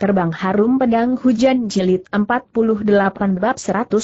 Terbang Harum Pedang Hujan Jilid 48 Bab 119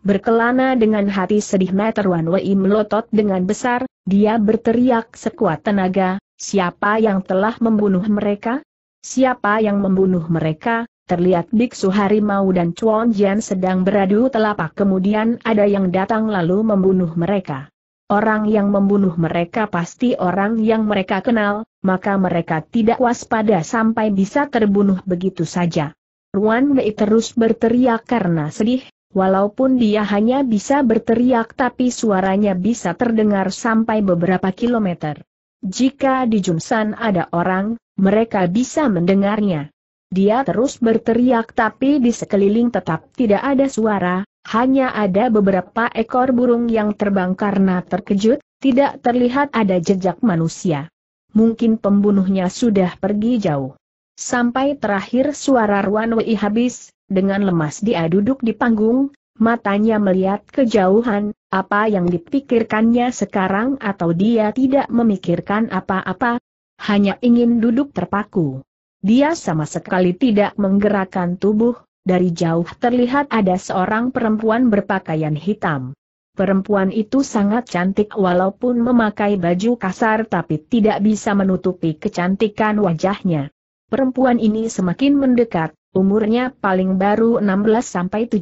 Berkelana dengan hati sedih Wan Wei melotot dengan besar, dia berteriak sekuat tenaga, siapa yang telah membunuh mereka? Siapa yang membunuh mereka? Terlihat Biksu Harimau dan Chuan Jian sedang beradu telapak kemudian ada yang datang lalu membunuh mereka. Orang yang membunuh mereka pasti orang yang mereka kenal, maka mereka tidak waspada sampai bisa terbunuh begitu saja. Ruan Mei terus berteriak karena sedih, walaupun dia hanya bisa berteriak tapi suaranya bisa terdengar sampai beberapa kilometer. Jika di Jumsan ada orang, mereka bisa mendengarnya. Dia terus berteriak tapi di sekeliling tetap tidak ada suara, hanya ada beberapa ekor burung yang terbang karena terkejut, tidak terlihat ada jejak manusia. Mungkin pembunuhnya sudah pergi jauh. Sampai terakhir suara Ruan Wei habis, dengan lemas dia duduk di panggung, matanya melihat kejauhan, apa yang dipikirkannya sekarang atau dia tidak memikirkan apa-apa, hanya ingin duduk terpaku. Dia sama sekali tidak menggerakkan tubuh, dari jauh terlihat ada seorang perempuan berpakaian hitam. Perempuan itu sangat cantik walaupun memakai baju kasar tapi tidak bisa menutupi kecantikan wajahnya. Perempuan ini semakin mendekat, umurnya paling baru 16-17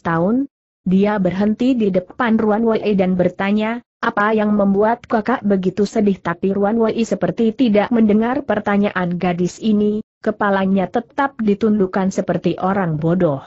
tahun. Dia berhenti di depan Ruan Wei dan bertanya, apa yang membuat kakak begitu sedih tapi Ruan Wei seperti tidak mendengar pertanyaan gadis ini, kepalanya tetap ditundukkan seperti orang bodoh.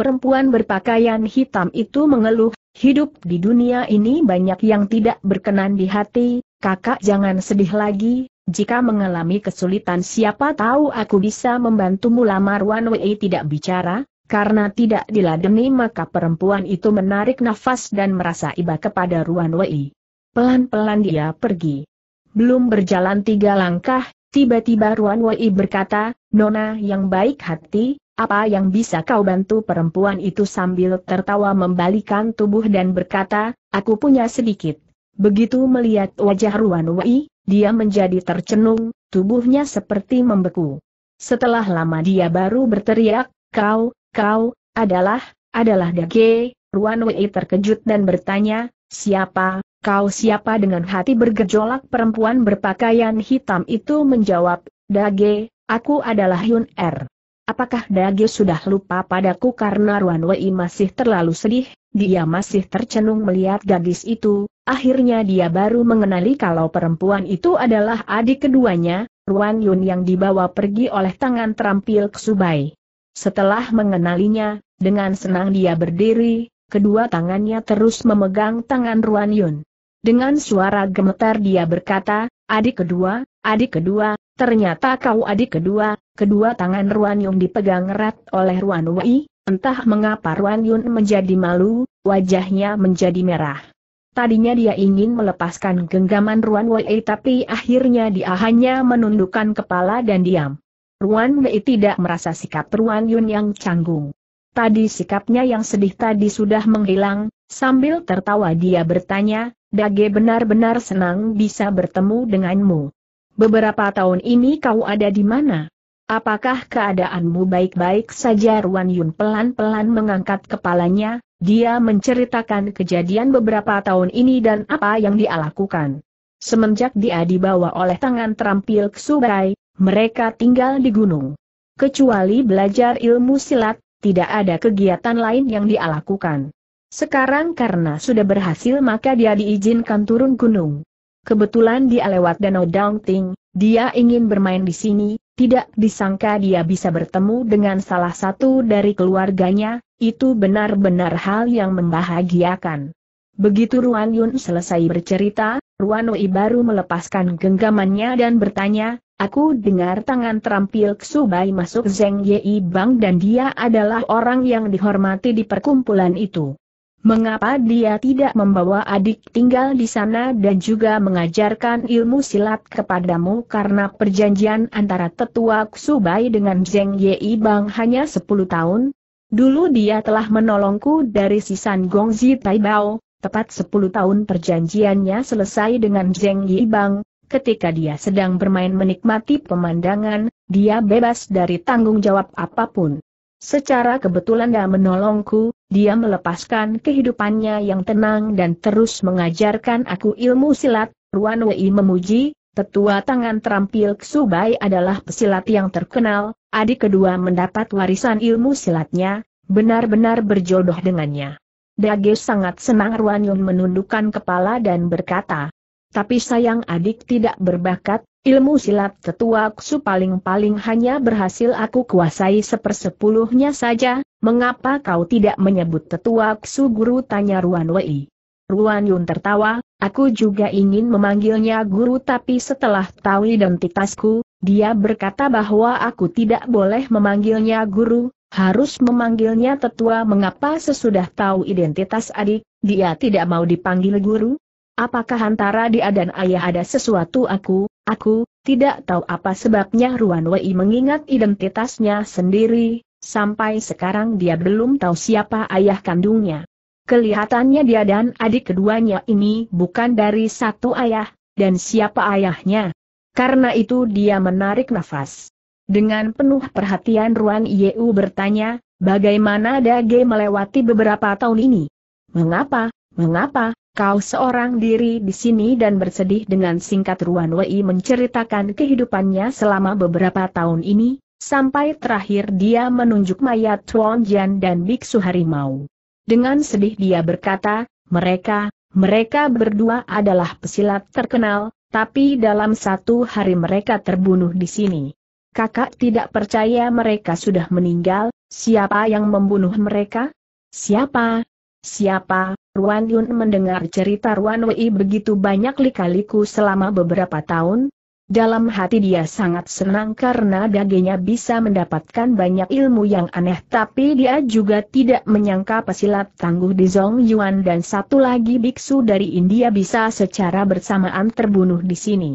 Perempuan berpakaian hitam itu mengeluh, hidup di dunia ini banyak yang tidak berkenan di hati, kakak jangan sedih lagi, jika mengalami kesulitan siapa tahu aku bisa membantumu Lamar Ruan Wei tidak bicara, karena tidak diladeni maka perempuan itu menarik nafas dan merasa iba kepada Ruan Wei. Pelan-pelan dia pergi. Belum berjalan tiga langkah, tiba-tiba Ruan Wei berkata, Nona yang baik hati, apa yang bisa kau bantu perempuan itu sambil tertawa membalikan tubuh dan berkata, aku punya sedikit. Begitu melihat wajah Ruan Wei, dia menjadi tercenung, tubuhnya seperti membeku. Setelah lama dia baru berteriak, kau, Kau, adalah, adalah Dage, Ruan Wei terkejut dan bertanya, siapa, kau siapa dengan hati bergejolak perempuan berpakaian hitam itu menjawab, Dage, aku adalah Yun Er. Apakah Dage sudah lupa padaku karena Ruan Wei masih terlalu sedih, dia masih tercenung melihat gadis itu, akhirnya dia baru mengenali kalau perempuan itu adalah adik keduanya, Ruan Yun yang dibawa pergi oleh tangan terampil Ksubai. Setelah mengenalinya, dengan senang dia berdiri, kedua tangannya terus memegang tangan Ruan Yun. Dengan suara gemetar dia berkata, adik kedua, adik kedua, ternyata kau adik kedua, kedua tangan Ruan Yun dipegang erat oleh Ruan Wei, entah mengapa Ruan Yun menjadi malu, wajahnya menjadi merah. Tadinya dia ingin melepaskan genggaman Ruan Wei tapi akhirnya dia hanya menundukkan kepala dan diam. Ruan Mei tidak merasa sikap Ruan Yun yang canggung. Tadi sikapnya yang sedih tadi sudah menghilang, sambil tertawa dia bertanya, Dage benar-benar senang bisa bertemu denganmu. Beberapa tahun ini kau ada di mana? Apakah keadaanmu baik-baik saja Ruan Yun pelan-pelan mengangkat kepalanya, dia menceritakan kejadian beberapa tahun ini dan apa yang dia lakukan. Semenjak dia dibawa oleh tangan terampil ke Subai, mereka tinggal di gunung. Kecuali belajar ilmu silat, tidak ada kegiatan lain yang dia lakukan. Sekarang karena sudah berhasil maka dia diizinkan turun gunung. Kebetulan dia lewat Danau Daunting, dia ingin bermain di sini, tidak disangka dia bisa bertemu dengan salah satu dari keluarganya, itu benar-benar hal yang membahagiakan. Begitu Ruan Yun selesai bercerita, Ruan Ui baru melepaskan genggamannya dan bertanya, Aku dengar tangan terampil Ksubai masuk Zeng Yei Bang dan dia adalah orang yang dihormati di perkumpulan itu. Mengapa dia tidak membawa adik tinggal di sana dan juga mengajarkan ilmu silat kepadamu karena perjanjian antara tetua Ksubai dengan Zeng Yei Bang hanya 10 tahun? Dulu dia telah menolongku dari sisan Gongzi Taibao, tepat 10 tahun perjanjiannya selesai dengan Zeng Yei Bang, ketika dia sedang bermain menikmati pemandangan, dia bebas dari tanggung jawab apapun. Secara kebetulan dia menolongku, dia melepaskan kehidupannya yang tenang dan terus mengajarkan aku ilmu silat, Ruan Wei memuji, tetua tangan terampil Ksubai adalah pesilat yang terkenal, adik kedua mendapat warisan ilmu silatnya, benar-benar berjodoh dengannya. Dage sangat senang Ruan Yun menundukkan kepala dan berkata, tapi sayang adik tidak berbakat, ilmu silat tetua Ksu paling-paling hanya berhasil aku kuasai sepersepuluhnya saja, mengapa kau tidak menyebut tetua Ksu guru tanya Ruan Wei. Ruan Yun tertawa, aku juga ingin memanggilnya guru tapi setelah tahu identitasku, dia berkata bahwa aku tidak boleh memanggilnya guru, harus memanggilnya tetua mengapa sesudah tahu identitas adik, dia tidak mau dipanggil guru? Apakah antara dia dan ayah ada sesuatu aku, aku, tidak tahu apa sebabnya Ruan Wei mengingat identitasnya sendiri, sampai sekarang dia belum tahu siapa ayah kandungnya. Kelihatannya dia dan adik keduanya ini bukan dari satu ayah, dan siapa ayahnya. Karena itu dia menarik nafas. Dengan penuh perhatian Ruan Yeu bertanya, bagaimana Dage melewati beberapa tahun ini? Mengapa, mengapa, kau seorang diri di sini dan bersedih dengan singkat Ruan Wei menceritakan kehidupannya selama beberapa tahun ini, sampai terakhir dia menunjuk mayat Tuan Jian dan Biksu Harimau. Dengan sedih dia berkata, mereka, mereka berdua adalah pesilat terkenal, tapi dalam satu hari mereka terbunuh di sini. Kakak tidak percaya mereka sudah meninggal, siapa yang membunuh mereka? Siapa? Siapa? Ruan Yun mendengar cerita Ruan Wei begitu banyak likaliku selama beberapa tahun, dalam hati dia sangat senang karena dagingnya bisa mendapatkan banyak ilmu yang aneh tapi dia juga tidak menyangka pesilat tangguh di Zong Yuan dan satu lagi biksu dari India bisa secara bersamaan terbunuh di sini.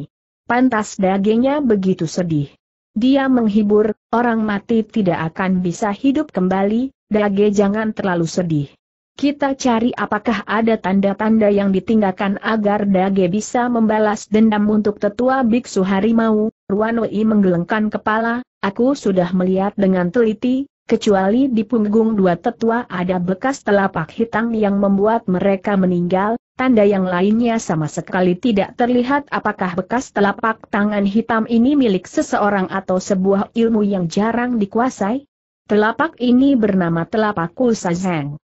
Pantas dagingnya begitu sedih. Dia menghibur, orang mati tidak akan bisa hidup kembali, dage jangan terlalu sedih. Kita cari apakah ada tanda-tanda yang ditinggalkan agar Dage bisa membalas dendam untuk tetua biksu harimau. Ruanoi menggelengkan kepala, aku sudah melihat dengan teliti, kecuali di punggung dua tetua ada bekas telapak hitam yang membuat mereka meninggal, tanda yang lainnya sama sekali tidak terlihat apakah bekas telapak tangan hitam ini milik seseorang atau sebuah ilmu yang jarang dikuasai. Telapak ini bernama telapak Zeng.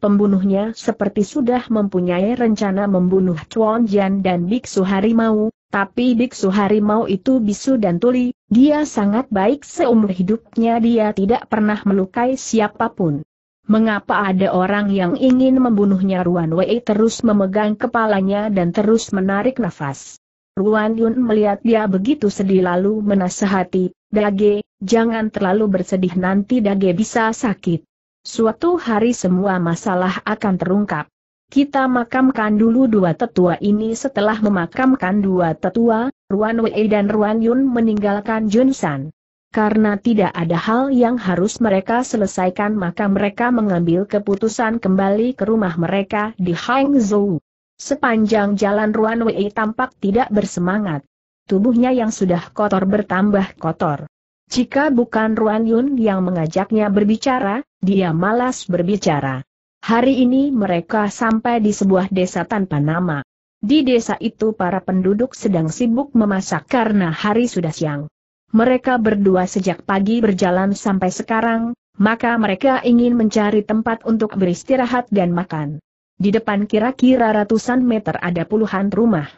Pembunuhnya seperti sudah mempunyai rencana membunuh Chuan Jian dan Biksu Harimau, tapi Biksu Harimau itu bisu dan tuli, dia sangat baik seumur hidupnya dia tidak pernah melukai siapapun. Mengapa ada orang yang ingin membunuhnya Ruan Wei terus memegang kepalanya dan terus menarik nafas. Ruan Yun melihat dia begitu sedih lalu menasehati, Dage, jangan terlalu bersedih nanti Dage bisa sakit. Suatu hari semua masalah akan terungkap. Kita makamkan dulu dua tetua ini setelah memakamkan dua tetua, Ruan Wei dan Ruan Yun meninggalkan Junsan. Karena tidak ada hal yang harus mereka selesaikan maka mereka mengambil keputusan kembali ke rumah mereka di Hangzhou. Sepanjang jalan Ruan Wei tampak tidak bersemangat. Tubuhnya yang sudah kotor bertambah kotor. Jika bukan Ruan Yun yang mengajaknya berbicara, dia malas berbicara. Hari ini mereka sampai di sebuah desa tanpa nama. Di desa itu para penduduk sedang sibuk memasak karena hari sudah siang. Mereka berdua sejak pagi berjalan sampai sekarang, maka mereka ingin mencari tempat untuk beristirahat dan makan. Di depan kira-kira ratusan meter ada puluhan rumah.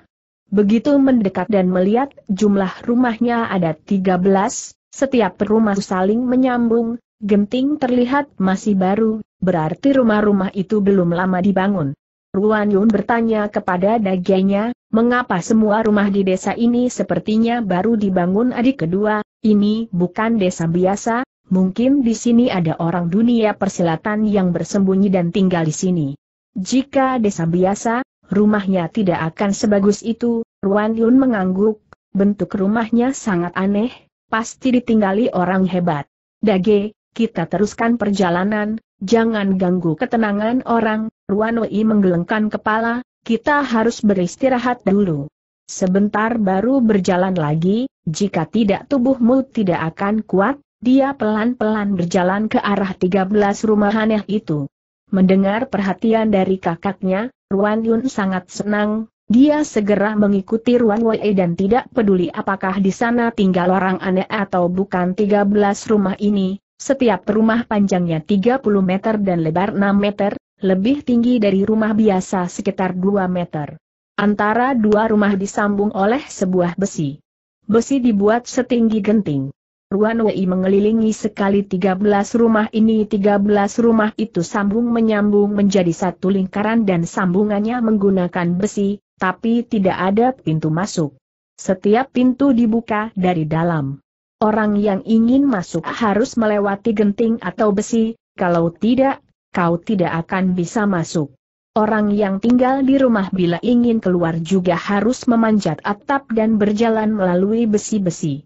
Begitu mendekat dan melihat jumlah rumahnya ada 13, setiap rumah saling menyambung, genting terlihat masih baru, berarti rumah-rumah itu belum lama dibangun. Ruan Yun bertanya kepada dagenya, mengapa semua rumah di desa ini sepertinya baru dibangun adik kedua, ini bukan desa biasa, mungkin di sini ada orang dunia persilatan yang bersembunyi dan tinggal di sini. Jika desa biasa, rumahnya tidak akan sebagus itu, Ruan Yun mengangguk, bentuk rumahnya sangat aneh, pasti ditinggali orang hebat. Dage, kita teruskan perjalanan, jangan ganggu ketenangan orang, Ruanoi menggelengkan kepala, kita harus beristirahat dulu. Sebentar baru berjalan lagi, jika tidak tubuhmu tidak akan kuat, dia pelan-pelan berjalan ke arah 13 rumah aneh itu. Mendengar perhatian dari kakaknya, Ruan Yun sangat senang, dia segera mengikuti Ruan Wei dan tidak peduli apakah di sana tinggal orang aneh atau bukan 13 rumah ini, setiap rumah panjangnya 30 meter dan lebar 6 meter, lebih tinggi dari rumah biasa sekitar 2 meter. Antara dua rumah disambung oleh sebuah besi. Besi dibuat setinggi genting. Ruan Wei mengelilingi sekali 13 rumah ini 13 rumah itu sambung menyambung menjadi satu lingkaran dan sambungannya menggunakan besi, tapi tidak ada pintu masuk. Setiap pintu dibuka dari dalam. Orang yang ingin masuk harus melewati genting atau besi, kalau tidak, kau tidak akan bisa masuk. Orang yang tinggal di rumah bila ingin keluar juga harus memanjat atap dan berjalan melalui besi-besi.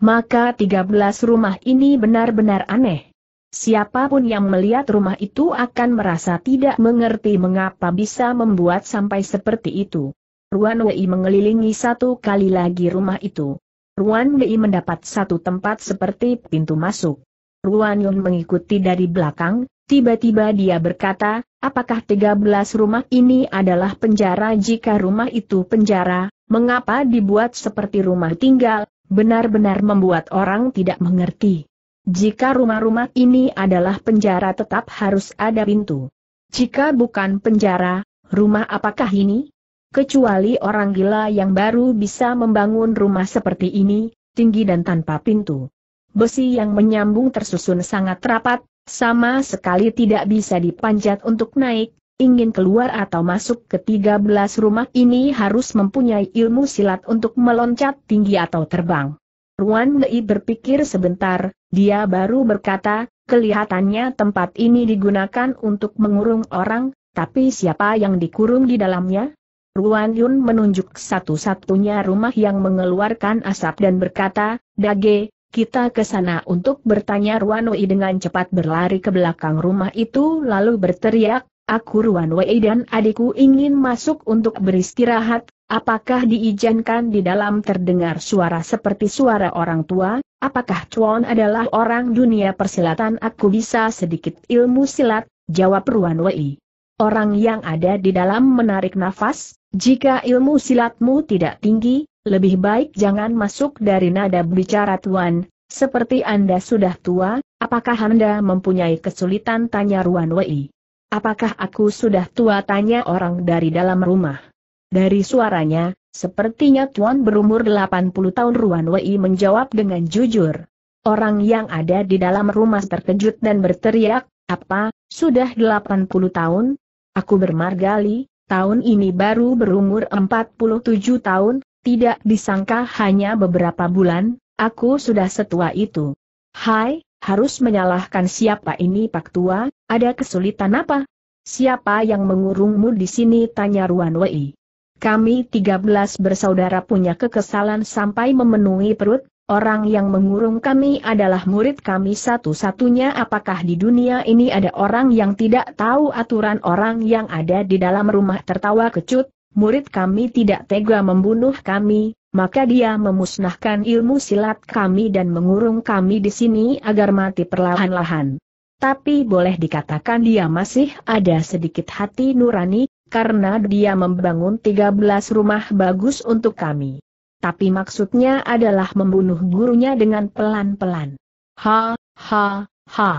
Maka 13 rumah ini benar-benar aneh. Siapapun yang melihat rumah itu akan merasa tidak mengerti mengapa bisa membuat sampai seperti itu. Ruan Wei mengelilingi satu kali lagi rumah itu. Ruan Wei mendapat satu tempat seperti pintu masuk. Ruan Yun mengikuti dari belakang, tiba-tiba dia berkata, apakah 13 rumah ini adalah penjara jika rumah itu penjara, mengapa dibuat seperti rumah tinggal, benar-benar membuat orang tidak mengerti. Jika rumah-rumah ini adalah penjara tetap harus ada pintu. Jika bukan penjara, rumah apakah ini? Kecuali orang gila yang baru bisa membangun rumah seperti ini, tinggi dan tanpa pintu. Besi yang menyambung tersusun sangat rapat, sama sekali tidak bisa dipanjat untuk naik, ingin keluar atau masuk ke 13 rumah ini harus mempunyai ilmu silat untuk meloncat tinggi atau terbang. Ruan Lei berpikir sebentar, dia baru berkata, kelihatannya tempat ini digunakan untuk mengurung orang, tapi siapa yang dikurung di dalamnya? Ruan Yun menunjuk satu-satunya rumah yang mengeluarkan asap dan berkata, Dage, kita ke sana untuk bertanya Ruan Wei dengan cepat berlari ke belakang rumah itu lalu berteriak, aku Ruan Wei dan adikku ingin masuk untuk beristirahat, Apakah diizinkan di dalam terdengar suara seperti suara orang tua? Apakah Chuan adalah orang dunia persilatan? Aku bisa sedikit ilmu silat, jawab Ruan Wei. Orang yang ada di dalam menarik nafas, jika ilmu silatmu tidak tinggi, lebih baik jangan masuk dari nada bicara Tuan. Seperti Anda sudah tua, apakah Anda mempunyai kesulitan? Tanya Ruan Wei. Apakah aku sudah tua? Tanya orang dari dalam rumah. Dari suaranya, sepertinya Tuan berumur 80 tahun Ruan Wei menjawab dengan jujur. Orang yang ada di dalam rumah terkejut dan berteriak, apa, sudah 80 tahun? Aku bermargali, tahun ini baru berumur 47 tahun, tidak disangka hanya beberapa bulan, aku sudah setua itu. Hai, harus menyalahkan siapa ini Pak Tua, ada kesulitan apa? Siapa yang mengurungmu di sini tanya Ruan Wei. Kami 13 bersaudara punya kekesalan sampai memenuhi perut, orang yang mengurung kami adalah murid kami satu-satunya apakah di dunia ini ada orang yang tidak tahu aturan orang yang ada di dalam rumah tertawa kecut, murid kami tidak tega membunuh kami, maka dia memusnahkan ilmu silat kami dan mengurung kami di sini agar mati perlahan-lahan. Tapi boleh dikatakan dia masih ada sedikit hati nurani, karena dia membangun 13 rumah bagus untuk kami. Tapi maksudnya adalah membunuh gurunya dengan pelan-pelan. Ha, ha, ha.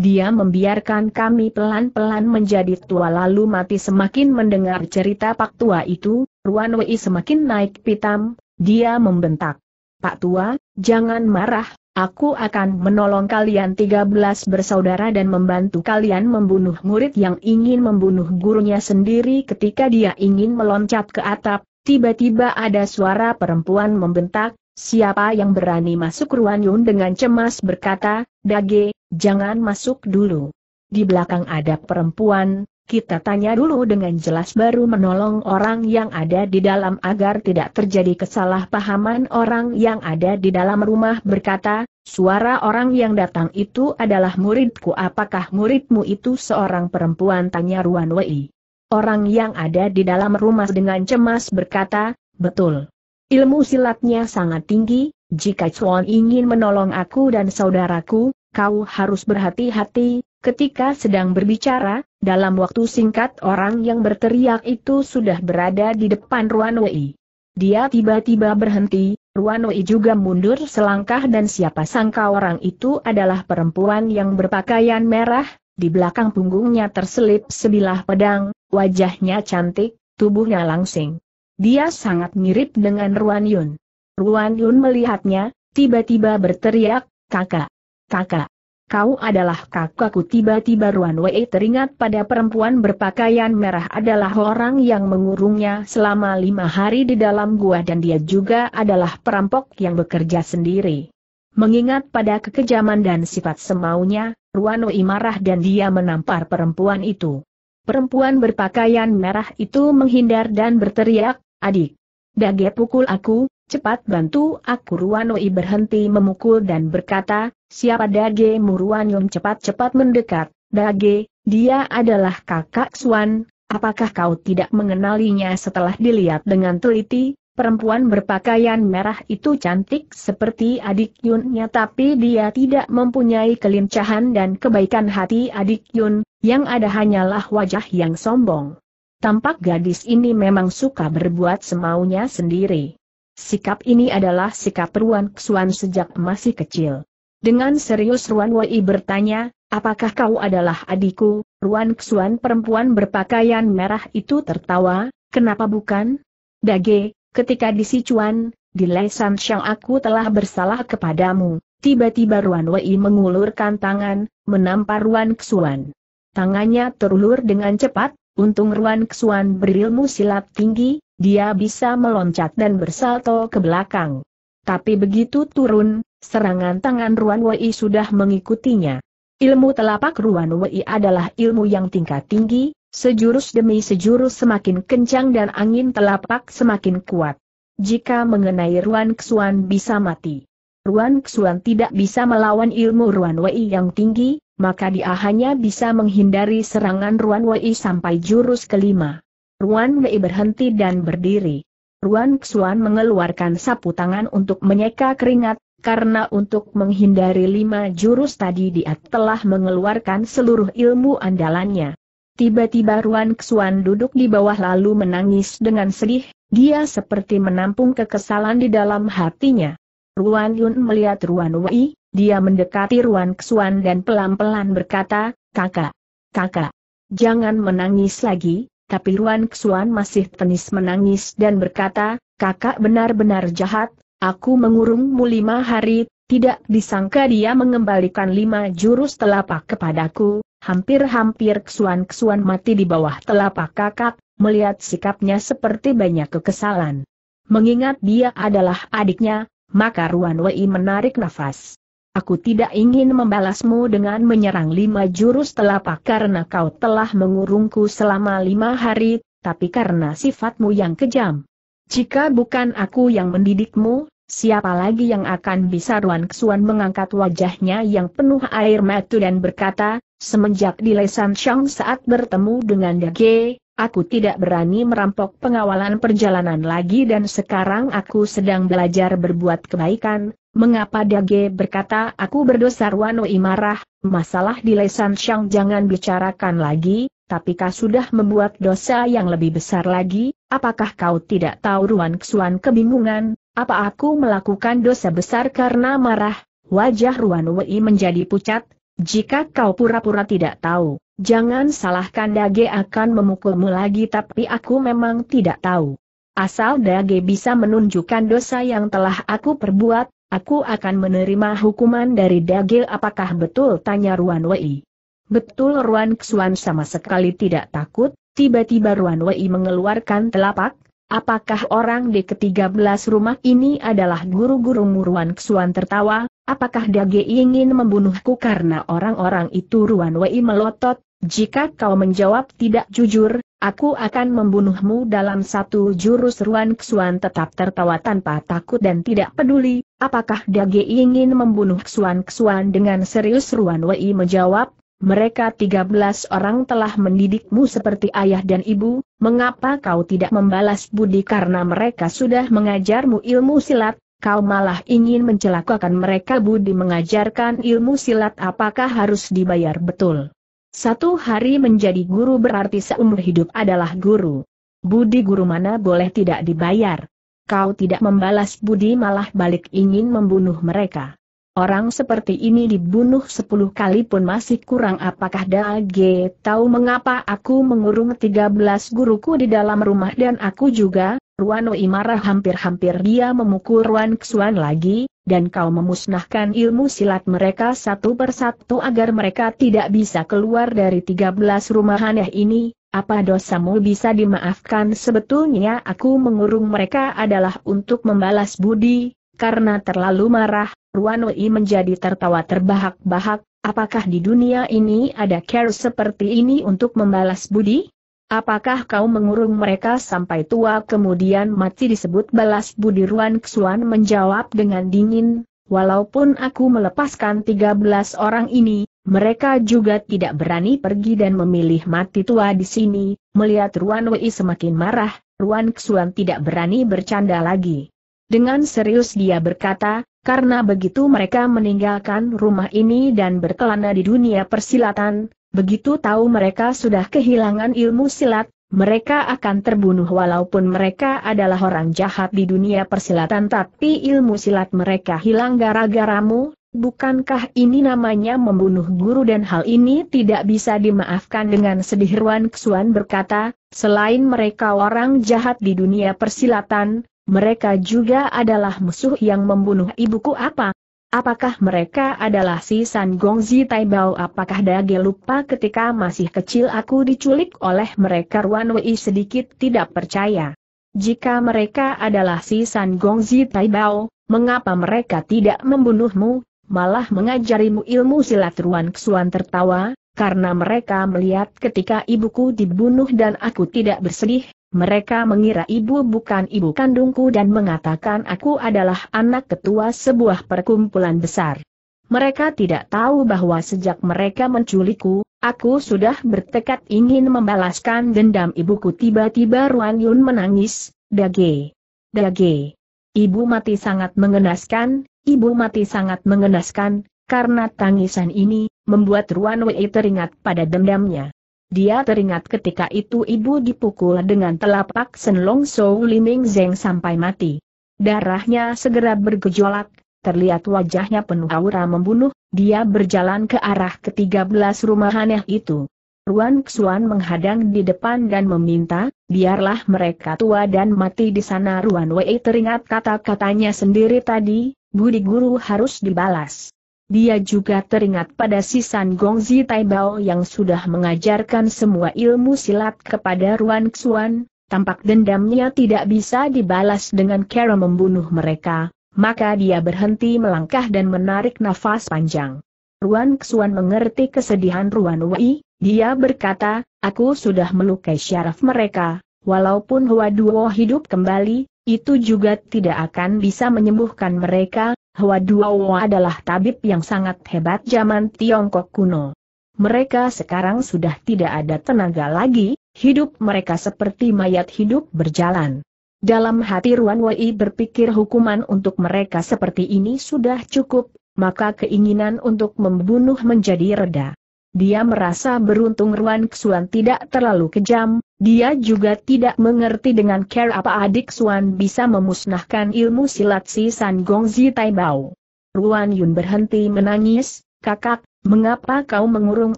Dia membiarkan kami pelan-pelan menjadi tua lalu mati semakin mendengar cerita Pak Tua itu, Ruan Wei semakin naik pitam, dia membentak. Pak Tua, jangan marah, Aku akan menolong kalian 13 bersaudara dan membantu kalian membunuh murid yang ingin membunuh gurunya sendiri ketika dia ingin meloncat ke atap. Tiba-tiba ada suara perempuan membentak, siapa yang berani masuk Ruan Yun dengan cemas berkata, Dage, jangan masuk dulu. Di belakang ada perempuan, kita tanya dulu dengan jelas baru menolong orang yang ada di dalam agar tidak terjadi kesalahpahaman orang yang ada di dalam rumah berkata, suara orang yang datang itu adalah muridku apakah muridmu itu seorang perempuan tanya Ruan Wei. Orang yang ada di dalam rumah dengan cemas berkata, betul. Ilmu silatnya sangat tinggi, jika Chuan ingin menolong aku dan saudaraku, kau harus berhati-hati, ketika sedang berbicara, dalam waktu singkat orang yang berteriak itu sudah berada di depan Ruan Wei. Dia tiba-tiba berhenti, Ruan Wei juga mundur selangkah dan siapa sangka orang itu adalah perempuan yang berpakaian merah, di belakang punggungnya terselip sebilah pedang, wajahnya cantik, tubuhnya langsing. Dia sangat mirip dengan Ruan Yun. Ruan Yun melihatnya, tiba-tiba berteriak, kakak, kakak. Kau adalah kakakku tiba-tiba Ruan Wei teringat pada perempuan berpakaian merah adalah orang yang mengurungnya selama lima hari di dalam gua dan dia juga adalah perampok yang bekerja sendiri. Mengingat pada kekejaman dan sifat semaunya, Ruan Wei marah dan dia menampar perempuan itu. Perempuan berpakaian merah itu menghindar dan berteriak, adik. Dage pukul aku, cepat bantu aku Ruan Wei berhenti memukul dan berkata, Siapa Dage Muruan Yong cepat-cepat mendekat, Dage, dia adalah kakak Suan, apakah kau tidak mengenalinya setelah dilihat dengan teliti? Perempuan berpakaian merah itu cantik seperti adik Yunnya tapi dia tidak mempunyai kelincahan dan kebaikan hati adik Yun, yang ada hanyalah wajah yang sombong. Tampak gadis ini memang suka berbuat semaunya sendiri. Sikap ini adalah sikap Ruan Xuan sejak masih kecil. Dengan serius Ruan Wei bertanya, apakah kau adalah adikku? Ruan Xuan perempuan berpakaian merah itu tertawa, kenapa bukan? Dage, ketika di Sichuan, di Lesan Shang aku telah bersalah kepadamu. Tiba-tiba Ruan Wei mengulurkan tangan, menampar Ruan Xuan. Tangannya terulur dengan cepat, untung Ruan Xuan berilmu silat tinggi, dia bisa meloncat dan bersalto ke belakang. Tapi begitu turun, serangan tangan Ruan Wei sudah mengikutinya. Ilmu telapak Ruan Wei adalah ilmu yang tingkat tinggi, sejurus demi sejurus semakin kencang dan angin telapak semakin kuat. Jika mengenai Ruan Xuan bisa mati. Ruan Xuan tidak bisa melawan ilmu Ruan Wei yang tinggi, maka dia hanya bisa menghindari serangan Ruan Wei sampai jurus kelima. Ruan Wei berhenti dan berdiri. Ruan Xuan mengeluarkan sapu tangan untuk menyeka keringat, karena untuk menghindari lima jurus tadi dia telah mengeluarkan seluruh ilmu andalannya. Tiba-tiba Ruan Xuan duduk di bawah lalu menangis dengan sedih, dia seperti menampung kekesalan di dalam hatinya. Ruan Yun melihat Ruan Wei, dia mendekati Ruan Xuan dan pelan-pelan berkata, kakak, kakak, jangan menangis lagi, tapi Luan Xuan masih tenis menangis dan berkata, kakak benar-benar jahat, aku mengurungmu lima hari, tidak disangka dia mengembalikan lima jurus telapak kepadaku, hampir-hampir Xuan-Xuan mati di bawah telapak kakak, melihat sikapnya seperti banyak kekesalan. Mengingat dia adalah adiknya, maka Ruan Wei menarik nafas. Aku tidak ingin membalasmu dengan menyerang lima jurus telapak karena kau telah mengurungku selama lima hari, tapi karena sifatmu yang kejam. Jika bukan aku yang mendidikmu, siapa lagi yang akan bisa Ruan Ksuan mengangkat wajahnya yang penuh air mata dan berkata, semenjak di Lesan Shang saat bertemu dengan Dage, Aku tidak berani merampok pengawalan perjalanan lagi dan sekarang aku sedang belajar berbuat kebaikan. Mengapa Dage berkata aku berdosa Wano Imarah, masalah di lesan Shang jangan bicarakan lagi, tapi kau sudah membuat dosa yang lebih besar lagi, apakah kau tidak tahu Ruan Ksuan kebingungan, apa aku melakukan dosa besar karena marah? Wajah Ruan Wei menjadi pucat, jika kau pura-pura tidak tahu, jangan salahkan Dage akan memukulmu lagi tapi aku memang tidak tahu. Asal Dage bisa menunjukkan dosa yang telah aku perbuat, aku akan menerima hukuman dari Dage apakah betul tanya Ruan Wei. Betul Ruan Xuan sama sekali tidak takut, tiba-tiba Ruan Wei mengeluarkan telapak, Apakah orang di ketiga belas rumah ini adalah guru-guru Muruan Ksuan tertawa, apakah Dage ingin membunuhku karena orang-orang itu Ruan Wei melotot, jika kau menjawab tidak jujur, aku akan membunuhmu dalam satu jurus Ruan Ksuan tetap tertawa tanpa takut dan tidak peduli, apakah Dage ingin membunuh Ksuan Ksuan dengan serius Ruan Wei menjawab, mereka 13 orang telah mendidikmu seperti ayah dan ibu, mengapa kau tidak membalas budi karena mereka sudah mengajarmu ilmu silat, kau malah ingin mencelakakan mereka budi mengajarkan ilmu silat apakah harus dibayar betul. Satu hari menjadi guru berarti seumur hidup adalah guru. Budi guru mana boleh tidak dibayar. Kau tidak membalas budi malah balik ingin membunuh mereka. Orang seperti ini dibunuh sepuluh kali pun masih kurang apakah Dage tahu mengapa aku mengurung tiga belas guruku di dalam rumah dan aku juga, Ruano Imara hampir-hampir dia memukul Ruan Xuan lagi, dan kau memusnahkan ilmu silat mereka satu persatu agar mereka tidak bisa keluar dari tiga belas rumah aneh ini, apa dosamu bisa dimaafkan sebetulnya aku mengurung mereka adalah untuk membalas budi, karena terlalu marah, Ruan Wei menjadi tertawa terbahak-bahak, apakah di dunia ini ada care seperti ini untuk membalas budi? Apakah kau mengurung mereka sampai tua kemudian mati disebut balas budi Ruan Xuan menjawab dengan dingin, walaupun aku melepaskan 13 orang ini, mereka juga tidak berani pergi dan memilih mati tua di sini, melihat Ruan Wei semakin marah, Ruan Xuan tidak berani bercanda lagi. Dengan serius dia berkata, karena begitu mereka meninggalkan rumah ini dan berkelana di dunia persilatan, begitu tahu mereka sudah kehilangan ilmu silat, mereka akan terbunuh walaupun mereka adalah orang jahat di dunia persilatan tapi ilmu silat mereka hilang gara-garamu, bukankah ini namanya membunuh guru dan hal ini tidak bisa dimaafkan dengan sedih Ruan Ksuan berkata, selain mereka orang jahat di dunia persilatan, mereka juga adalah musuh yang membunuh ibuku apa? Apakah mereka adalah si San Gongzi Taibao? Apakah Dage lupa ketika masih kecil aku diculik oleh mereka? Ruan Wei sedikit tidak percaya. Jika mereka adalah si San Gongzi Taibao, mengapa mereka tidak membunuhmu, malah mengajarimu ilmu silat Ruan Xuan tertawa, karena mereka melihat ketika ibuku dibunuh dan aku tidak bersedih, mereka mengira ibu bukan ibu kandungku dan mengatakan aku adalah anak ketua sebuah perkumpulan besar. Mereka tidak tahu bahwa sejak mereka menculikku, aku sudah bertekad ingin membalaskan dendam ibuku. Tiba-tiba Ruan Yun menangis, Dage. Dage. Ibu mati sangat mengenaskan, ibu mati sangat mengenaskan, karena tangisan ini, membuat Ruan Wei teringat pada dendamnya. Dia teringat ketika itu ibu dipukul dengan telapak Senlong Sou Liming Zeng sampai mati. Darahnya segera bergejolak, terlihat wajahnya penuh aura membunuh, dia berjalan ke arah ke-13 rumah aneh itu. Ruan Xuan menghadang di depan dan meminta, biarlah mereka tua dan mati di sana Ruan Wei teringat kata-katanya sendiri tadi, budi guru harus dibalas. Dia juga teringat pada Sisan Gongzi Taibao yang sudah mengajarkan semua ilmu silat kepada Ruan Xuan, tampak dendamnya tidak bisa dibalas dengan cara membunuh mereka, maka dia berhenti melangkah dan menarik nafas panjang. Ruan Xuan mengerti kesedihan Ruan Wei, dia berkata, aku sudah melukai syaraf mereka, walaupun Hua Duo hidup kembali, itu juga tidak akan bisa menyembuhkan mereka, Hua Duo adalah tabib yang sangat hebat zaman Tiongkok kuno. Mereka sekarang sudah tidak ada tenaga lagi, hidup mereka seperti mayat hidup berjalan. Dalam hati Ruan Wei berpikir hukuman untuk mereka seperti ini sudah cukup, maka keinginan untuk membunuh menjadi reda. Dia merasa beruntung Ruan Xuan tidak terlalu kejam, dia juga tidak mengerti dengan care apa adik Suan bisa memusnahkan ilmu silat si San Gongzi Taibao. Ruan Yun berhenti menangis, kakak, mengapa kau mengurung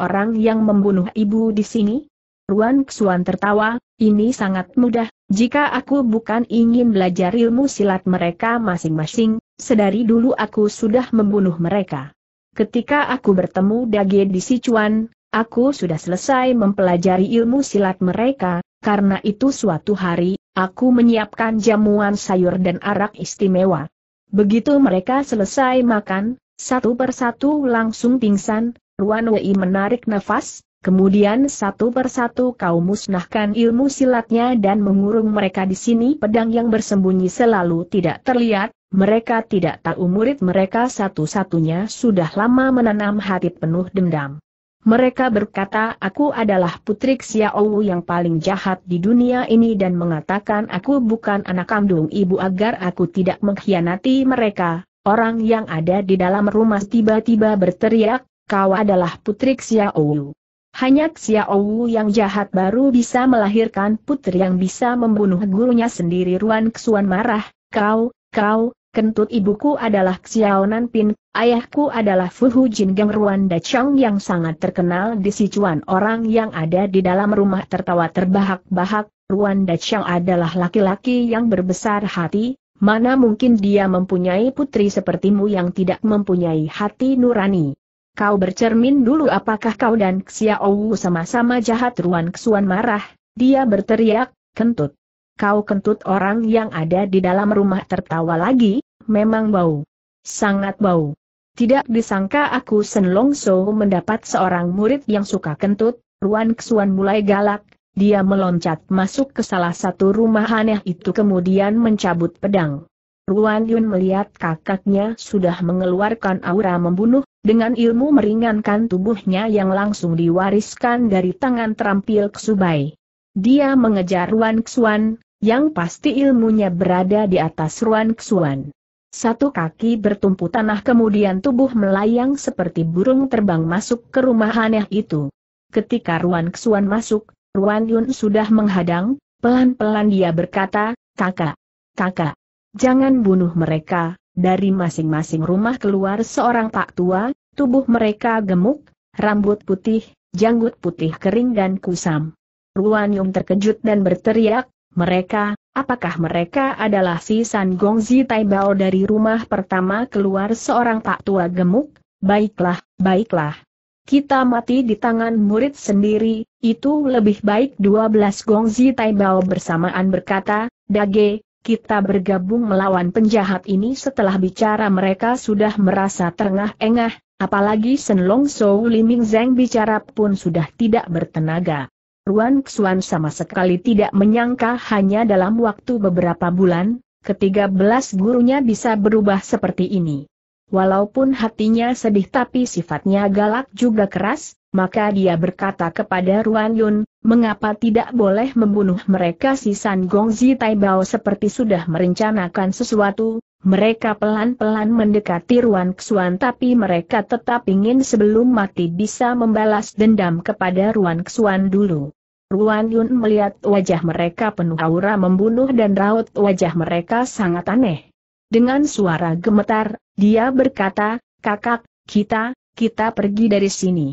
orang yang membunuh ibu di sini? Ruan Xuan tertawa, ini sangat mudah, jika aku bukan ingin belajar ilmu silat mereka masing-masing, sedari dulu aku sudah membunuh mereka. Ketika aku bertemu Dage di Sichuan, Aku sudah selesai mempelajari ilmu silat mereka, karena itu suatu hari, aku menyiapkan jamuan sayur dan arak istimewa. Begitu mereka selesai makan, satu persatu langsung pingsan, Ruan Wei menarik nafas, kemudian satu persatu kau musnahkan ilmu silatnya dan mengurung mereka di sini pedang yang bersembunyi selalu tidak terlihat, mereka tidak tahu murid mereka satu-satunya sudah lama menanam hati penuh dendam. Mereka berkata aku adalah putri Xiaowu yang paling jahat di dunia ini dan mengatakan aku bukan anak kandung ibu agar aku tidak mengkhianati mereka. Orang yang ada di dalam rumah tiba-tiba berteriak, kau adalah putri Xiaowu. Hanya Xiaowu yang jahat baru bisa melahirkan putri yang bisa membunuh gurunya sendiri Ruan Xuan marah, kau, kau, kentut ibuku adalah Xiaonan Pin, ayahku adalah Fu Hu Jin Geng Ruan Chong yang sangat terkenal di Sichuan. Orang yang ada di dalam rumah tertawa terbahak-bahak, Ruan Chong adalah laki-laki yang berbesar hati, mana mungkin dia mempunyai putri sepertimu yang tidak mempunyai hati nurani. Kau bercermin dulu apakah kau dan Xiao sama-sama jahat Ruan Xuan marah, dia berteriak, kentut. Kau kentut orang yang ada di dalam rumah tertawa lagi, memang bau. Sangat bau. Tidak disangka aku so mendapat seorang murid yang suka kentut, Ruan Xuan mulai galak, dia meloncat masuk ke salah satu rumah aneh itu kemudian mencabut pedang. Ruan Yun melihat kakaknya sudah mengeluarkan aura membunuh, dengan ilmu meringankan tubuhnya yang langsung diwariskan dari tangan terampil Ksubai. Dia mengejar Ruan Xuan, yang pasti ilmunya berada di atas Ruan Xuan. Satu kaki bertumpu tanah kemudian tubuh melayang seperti burung terbang masuk ke rumah aneh itu. Ketika Ruan Xuan masuk, Ruan Yun sudah menghadang, pelan-pelan dia berkata, kakak, kakak, jangan bunuh mereka, dari masing-masing rumah keluar seorang pak tua, tubuh mereka gemuk, rambut putih, janggut putih kering dan kusam. Ruan Yun terkejut dan berteriak, mereka, apakah mereka adalah si San Gongzi Taibao dari rumah pertama keluar seorang pak tua gemuk? Baiklah, baiklah. Kita mati di tangan murid sendiri, itu lebih baik 12 Gongzi Taibao bersamaan berkata, Dage, kita bergabung melawan penjahat ini setelah bicara mereka sudah merasa terengah-engah, apalagi Senlong Sou Liming Zeng bicara pun sudah tidak bertenaga. Ruan Xuan sama sekali tidak menyangka hanya dalam waktu beberapa bulan, ketiga belas gurunya bisa berubah seperti ini. Walaupun hatinya sedih tapi sifatnya galak juga keras, maka dia berkata kepada Ruan Yun, mengapa tidak boleh membunuh mereka si San Gong Tai Taibao seperti sudah merencanakan sesuatu, mereka pelan-pelan mendekati Ruan Xuan tapi mereka tetap ingin sebelum mati bisa membalas dendam kepada Ruan Xuan dulu. Ruan Yun melihat wajah mereka penuh aura membunuh dan raut wajah mereka sangat aneh. Dengan suara gemetar, dia berkata, kakak, kita, kita pergi dari sini.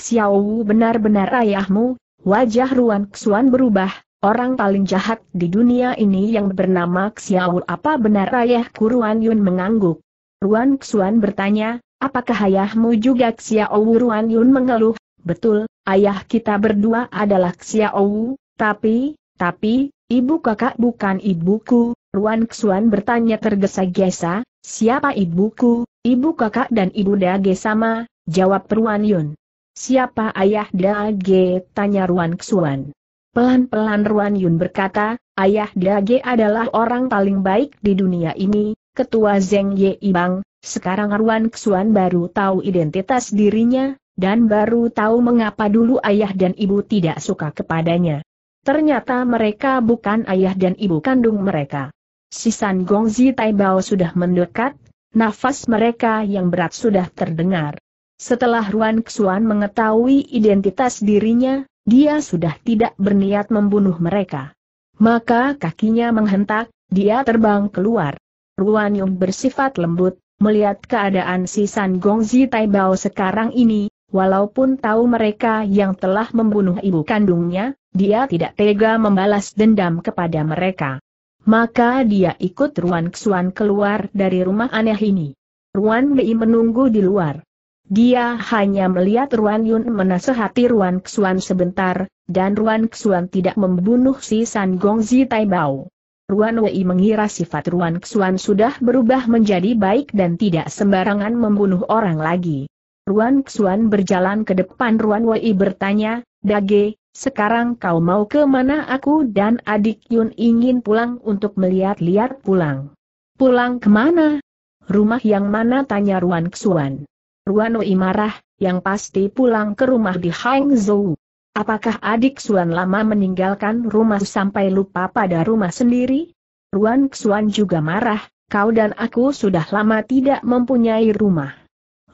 Xiao benar-benar ayahmu, wajah Ruan Xuan berubah, orang paling jahat di dunia ini yang bernama Xiao apa benar ayahku Ruan Yun mengangguk. Ruan Xuan bertanya, apakah ayahmu juga Xiao Ruan Yun mengeluh, Betul, ayah kita berdua adalah Xiaowu, tapi, tapi, ibu kakak bukan ibuku, Ruan Xuan bertanya tergesa-gesa, siapa ibuku, ibu kakak dan ibu Dage sama, jawab Ruan Yun. Siapa ayah Dage, tanya Ruan Xuan. Pelan-pelan Ruan Yun berkata, ayah Dage adalah orang paling baik di dunia ini, ketua Zeng Ye Ibang, sekarang Ruan Xuan baru tahu identitas dirinya, dan baru tahu mengapa dulu ayah dan ibu tidak suka kepadanya. Ternyata mereka bukan ayah dan ibu kandung mereka. Sisan Gongzi Taibao sudah mendekat, nafas mereka yang berat sudah terdengar. Setelah Ruan Xuan mengetahui identitas dirinya, dia sudah tidak berniat membunuh mereka. Maka kakinya menghentak, dia terbang keluar. Ruan Yong bersifat lembut, melihat keadaan si San Gongzi Taibao sekarang ini, Walaupun tahu mereka yang telah membunuh ibu kandungnya, dia tidak tega membalas dendam kepada mereka. Maka dia ikut Ruan Xuan keluar dari rumah aneh ini. Ruan Bi menunggu di luar. Dia hanya melihat Ruan Yun menasehati Ruan Xuan sebentar, dan Ruan Xuan tidak membunuh si San Gongzi Tai Bao. Ruan Wei mengira sifat Ruan Xuan sudah berubah menjadi baik dan tidak sembarangan membunuh orang lagi. Ruan Xuan berjalan ke depan Ruan Wei bertanya, Dage, sekarang kau mau ke mana aku dan adik Yun ingin pulang untuk melihat-lihat pulang. Pulang ke mana? Rumah yang mana tanya Ruan Xuan. Ruan Wei marah, yang pasti pulang ke rumah di Hangzhou. Apakah adik Xuan lama meninggalkan rumah sampai lupa pada rumah sendiri? Ruan Xuan juga marah, kau dan aku sudah lama tidak mempunyai rumah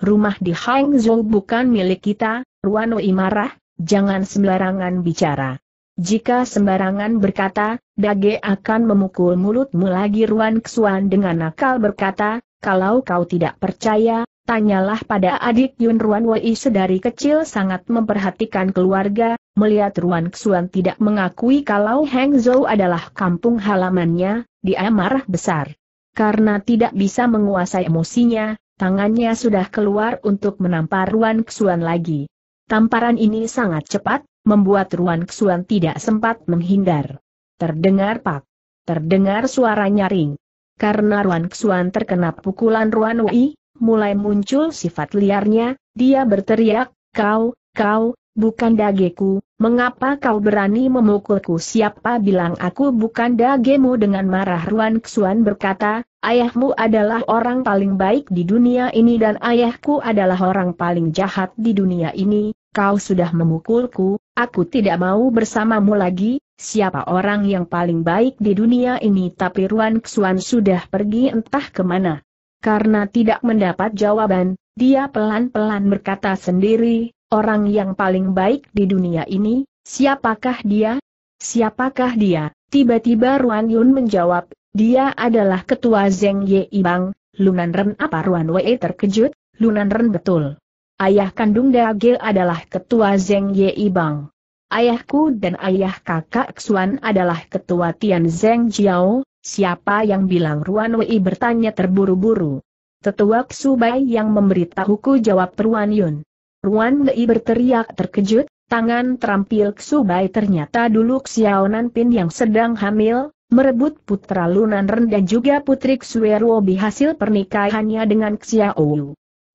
rumah di Hangzhou bukan milik kita, Ruano marah, jangan sembarangan bicara. Jika sembarangan berkata, Dage akan memukul mulutmu lagi Ruan Xuan dengan nakal berkata, kalau kau tidak percaya, tanyalah pada adik Yun Ruan Wei sedari kecil sangat memperhatikan keluarga, melihat Ruan Xuan tidak mengakui kalau Hangzhou adalah kampung halamannya, dia marah besar. Karena tidak bisa menguasai emosinya, Tangannya sudah keluar untuk menampar Ruan Xuan lagi. Tamparan ini sangat cepat, membuat Ruan Xuan tidak sempat menghindar. Terdengar pak. Terdengar suara nyaring. Karena Ruan Xuan terkena pukulan Ruan Wei, mulai muncul sifat liarnya, dia berteriak, kau, kau, bukan dageku, mengapa kau berani memukulku siapa bilang aku bukan dagemu dengan marah Ruan Xuan berkata, ayahmu adalah orang paling baik di dunia ini dan ayahku adalah orang paling jahat di dunia ini, kau sudah memukulku, aku tidak mau bersamamu lagi, siapa orang yang paling baik di dunia ini tapi Ruan Xuan sudah pergi entah kemana. Karena tidak mendapat jawaban, dia pelan-pelan berkata sendiri, orang yang paling baik di dunia ini, siapakah dia? Siapakah dia? Tiba-tiba Ruan Yun menjawab, dia adalah ketua Zeng Ye Ibang, Lunan Ren apa Ruan Wei terkejut, Lunan Ren betul. Ayah kandung Dagil adalah ketua Zeng Ye Ibang. Ayahku dan ayah kakak Xuan adalah ketua Tian Zeng Jiao, siapa yang bilang Ruan Wei bertanya terburu-buru. Tetua Bai yang memberitahuku jawab Ruan Yun. Ruan Lei berteriak terkejut, tangan terampil Ksubai ternyata dulu Xiao Pin yang sedang hamil, merebut putra Lunan Ren dan juga putri Xueruobi hasil pernikahannya dengan Xiao Wu.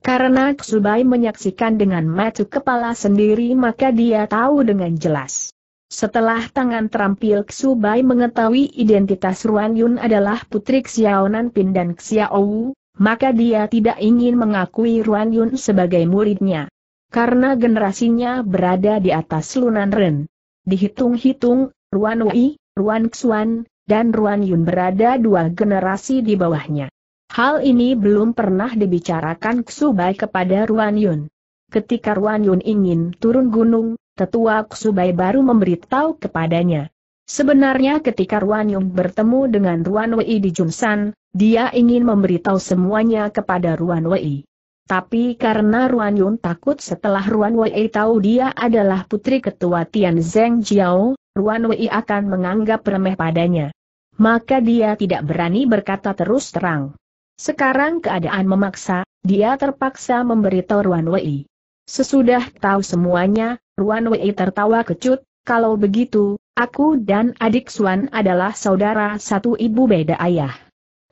Karena Ksubai menyaksikan dengan mata kepala sendiri maka dia tahu dengan jelas. Setelah tangan terampil Ksubai mengetahui identitas Ruan Yun adalah putri Xiao Pin dan Xiao Wu, maka dia tidak ingin mengakui Ruan Yun sebagai muridnya. Karena generasinya berada di atas Lunan Ren. Dihitung-hitung, Ruan Wei, Ruan Xuan, dan Ruan Yun berada dua generasi di bawahnya. Hal ini belum pernah dibicarakan Ksubai kepada Ruan Yun. Ketika Ruan Yun ingin turun gunung, tetua Ksubai baru memberitahu kepadanya. Sebenarnya ketika Ruan Yun bertemu dengan Ruan Wei di Junsan, dia ingin memberitahu semuanya kepada Ruan Wei. Tapi karena Ruan Yun takut setelah Ruan Wei tahu dia adalah putri ketua Tian Zeng Jiao, Ruan Wei akan menganggap remeh padanya. Maka dia tidak berani berkata terus terang. Sekarang keadaan memaksa, dia terpaksa memberitahu Ruan Wei. Sesudah tahu semuanya, Ruan Wei tertawa kecut, kalau begitu, aku dan adik Suan adalah saudara satu ibu beda ayah.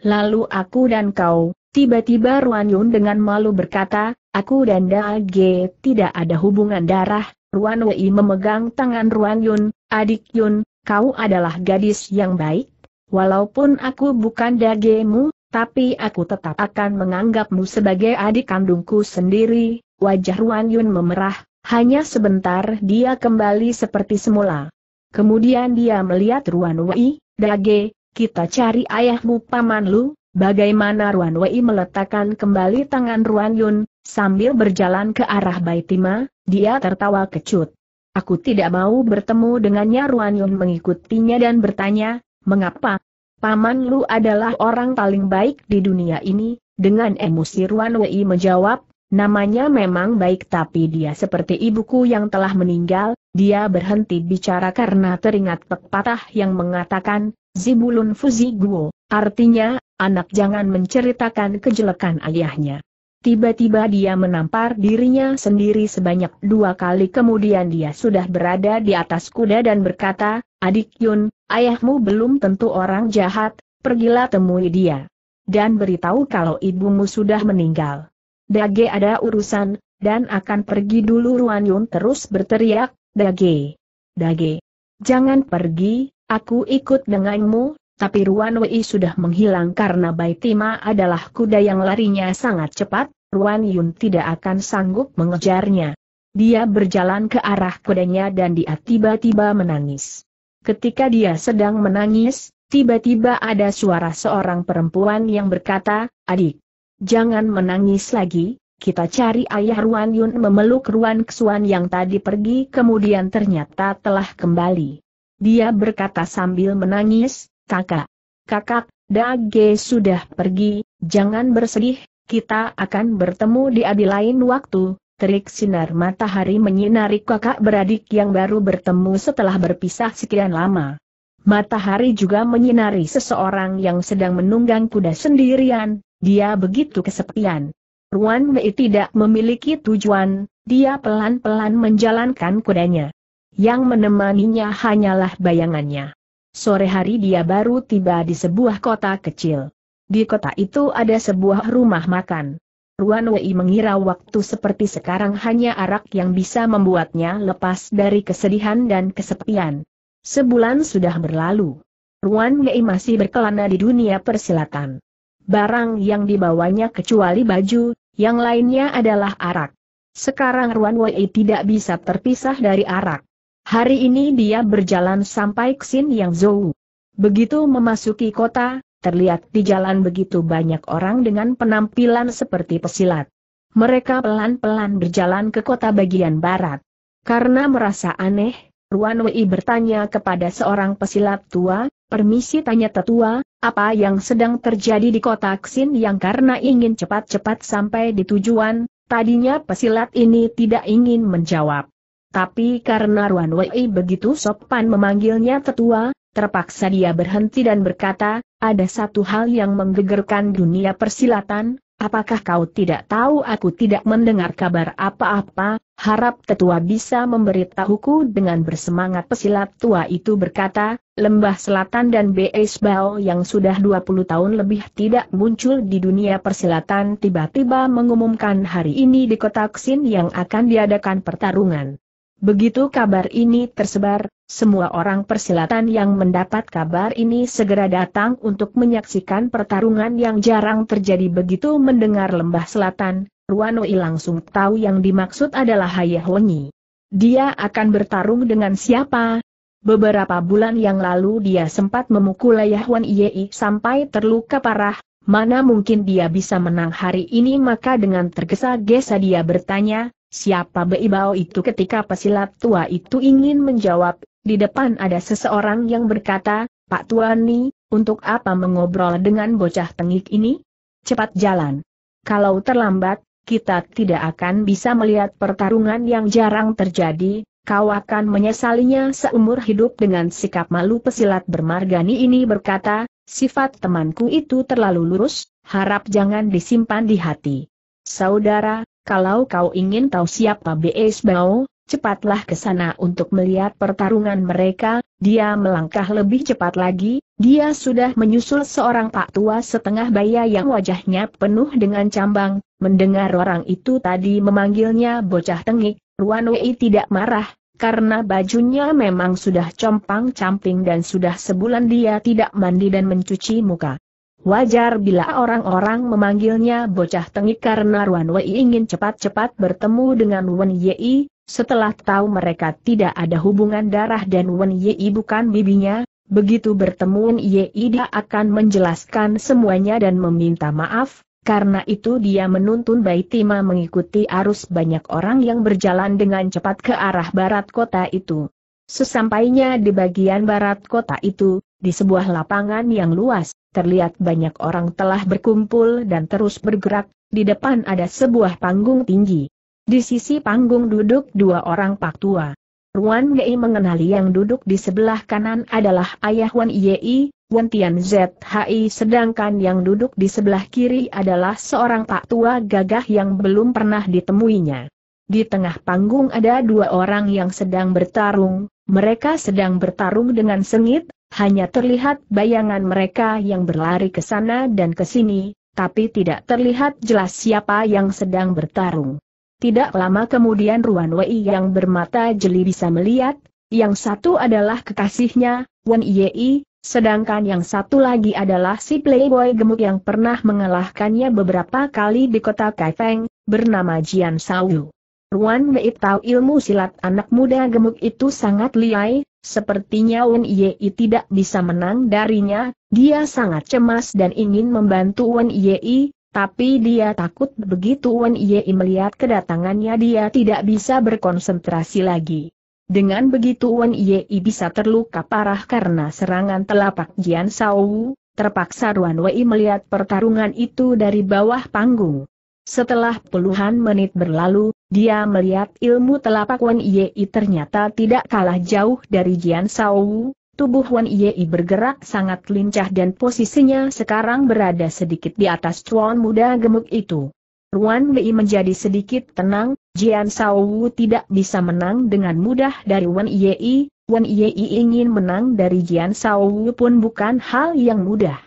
Lalu aku dan kau, Tiba-tiba Ruan Yun dengan malu berkata, aku dan Dage tidak ada hubungan darah, Ruan Wei memegang tangan Ruan Yun, adik Yun, kau adalah gadis yang baik, walaupun aku bukan Dagemu, tapi aku tetap akan menganggapmu sebagai adik kandungku sendiri, wajah Ruan Yun memerah, hanya sebentar dia kembali seperti semula. Kemudian dia melihat Ruan Wei, Dage, kita cari ayahmu paman lu, Bagaimana Ruan Wei meletakkan kembali tangan Ruan Yun, sambil berjalan ke arah Baitima, dia tertawa kecut. Aku tidak mau bertemu dengannya Ruan Yun mengikutinya dan bertanya, mengapa? Paman Lu adalah orang paling baik di dunia ini, dengan emosi Ruan Wei menjawab, namanya memang baik tapi dia seperti ibuku yang telah meninggal, dia berhenti bicara karena teringat pepatah yang mengatakan, Zibulun Fuziguo, artinya, anak jangan menceritakan kejelekan ayahnya. Tiba-tiba dia menampar dirinya sendiri sebanyak dua kali kemudian dia sudah berada di atas kuda dan berkata, Adik Yun, ayahmu belum tentu orang jahat, pergilah temui dia. Dan beritahu kalau ibumu sudah meninggal. Dage ada urusan, dan akan pergi dulu Ruan Yun terus berteriak, Dage. Dage. Jangan pergi, Aku ikut denganmu, tapi Ruan Wei sudah menghilang karena Baitima adalah kuda yang larinya sangat cepat, Ruan Yun tidak akan sanggup mengejarnya. Dia berjalan ke arah kudanya dan dia tiba-tiba menangis. Ketika dia sedang menangis, tiba-tiba ada suara seorang perempuan yang berkata, Adik, jangan menangis lagi, kita cari ayah Ruan Yun memeluk Ruan Xuan yang tadi pergi kemudian ternyata telah kembali. Dia berkata sambil menangis, kakak. Kakak, Dage sudah pergi, jangan bersedih, kita akan bertemu di adi lain waktu. Terik sinar matahari menyinari kakak beradik yang baru bertemu setelah berpisah sekian lama. Matahari juga menyinari seseorang yang sedang menunggang kuda sendirian, dia begitu kesepian. Ruan Mei tidak memiliki tujuan, dia pelan-pelan menjalankan kudanya yang menemaninya hanyalah bayangannya. Sore hari dia baru tiba di sebuah kota kecil. Di kota itu ada sebuah rumah makan. Ruan Wei mengira waktu seperti sekarang hanya arak yang bisa membuatnya lepas dari kesedihan dan kesepian. Sebulan sudah berlalu. Ruan Wei masih berkelana di dunia persilatan. Barang yang dibawanya kecuali baju, yang lainnya adalah arak. Sekarang Ruan Wei tidak bisa terpisah dari arak. Hari ini dia berjalan sampai ke Xin Yang Zhou. Begitu memasuki kota, terlihat di jalan begitu banyak orang dengan penampilan seperti pesilat. Mereka pelan-pelan berjalan ke kota bagian barat. Karena merasa aneh, Ruan Wei bertanya kepada seorang pesilat tua, permisi tanya tetua, apa yang sedang terjadi di kota Xin yang karena ingin cepat-cepat sampai di tujuan, tadinya pesilat ini tidak ingin menjawab. Tapi karena Ruan Wei begitu sopan memanggilnya tetua, terpaksa dia berhenti dan berkata, ada satu hal yang menggegerkan dunia persilatan, apakah kau tidak tahu aku tidak mendengar kabar apa-apa, harap tetua bisa memberitahuku dengan bersemangat pesilat tua itu berkata, Lembah Selatan dan B.S. Bao yang sudah 20 tahun lebih tidak muncul di dunia persilatan tiba-tiba mengumumkan hari ini di kota Xin yang akan diadakan pertarungan. Begitu kabar ini tersebar, semua orang persilatan yang mendapat kabar ini segera datang untuk menyaksikan pertarungan yang jarang terjadi begitu mendengar lembah selatan, Ruanoi langsung tahu yang dimaksud adalah Wengi. Dia akan bertarung dengan siapa? Beberapa bulan yang lalu dia sempat memukul Hayahwan Yei sampai terluka parah, mana mungkin dia bisa menang hari ini maka dengan tergesa-gesa dia bertanya, Siapa Beibao itu ketika pesilat tua itu ingin menjawab, di depan ada seseorang yang berkata, Pak Tuan Ni, untuk apa mengobrol dengan bocah tengik ini? Cepat jalan. Kalau terlambat, kita tidak akan bisa melihat pertarungan yang jarang terjadi, kau akan menyesalinya seumur hidup dengan sikap malu pesilat bermargani ini berkata, sifat temanku itu terlalu lurus, harap jangan disimpan di hati. Saudara, kalau kau ingin tahu siapa B.S. Bao, cepatlah ke sana untuk melihat pertarungan mereka, dia melangkah lebih cepat lagi, dia sudah menyusul seorang pak tua setengah baya yang wajahnya penuh dengan cambang, mendengar orang itu tadi memanggilnya bocah tengik, Ruan Wei tidak marah, karena bajunya memang sudah compang-camping dan sudah sebulan dia tidak mandi dan mencuci muka. Wajar bila orang-orang memanggilnya bocah tengik karena Ruan Wei ingin cepat-cepat bertemu dengan Wen Yi, setelah tahu mereka tidak ada hubungan darah dan Wen Yi bukan bibinya, begitu bertemu Wen Yi dia akan menjelaskan semuanya dan meminta maaf, karena itu dia menuntun Bai Tima mengikuti arus banyak orang yang berjalan dengan cepat ke arah barat kota itu. Sesampainya di bagian barat kota itu, di sebuah lapangan yang luas, terlihat banyak orang telah berkumpul dan terus bergerak, di depan ada sebuah panggung tinggi. Di sisi panggung duduk dua orang pak tua. Ruan Gei mengenali yang duduk di sebelah kanan adalah ayah Wan Yei, Wan Tian ZHI sedangkan yang duduk di sebelah kiri adalah seorang pak tua gagah yang belum pernah ditemuinya. Di tengah panggung ada dua orang yang sedang bertarung, mereka sedang bertarung dengan sengit, hanya terlihat bayangan mereka yang berlari ke sana dan ke sini, tapi tidak terlihat jelas siapa yang sedang bertarung. Tidak lama kemudian Ruan Wei yang bermata jeli bisa melihat, yang satu adalah kekasihnya, Wen Yei, sedangkan yang satu lagi adalah si playboy gemuk yang pernah mengalahkannya beberapa kali di kota Kaifeng, bernama Jian Saoyu. Ruan Wei tahu ilmu silat anak muda gemuk itu sangat liai, Sepertinya Wen Yi tidak bisa menang darinya, dia sangat cemas dan ingin membantu Wen Yi, tapi dia takut begitu Wen Yi melihat kedatangannya dia tidak bisa berkonsentrasi lagi. Dengan begitu Wen Yi bisa terluka parah karena serangan telapak Jian Wu. terpaksa Ruan Wei melihat pertarungan itu dari bawah panggung. Setelah puluhan menit berlalu, dia melihat ilmu telapak Wan Yei ternyata tidak kalah jauh dari Jian Shaowu. Tubuh Wan Yei bergerak sangat lincah dan posisinya sekarang berada sedikit di atas cuan muda gemuk itu. Ruan Wei menjadi sedikit tenang, Jian Shaowu tidak bisa menang dengan mudah dari Wan Yei, Wan Yei ingin menang dari Jian Shaowu pun bukan hal yang mudah.